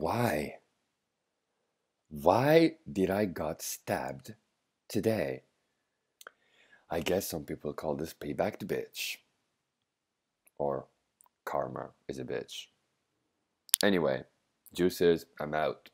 Why? Why did I got stabbed today? I guess some people call this payback the bitch. Or karma is a bitch. Anyway, juices, I'm out.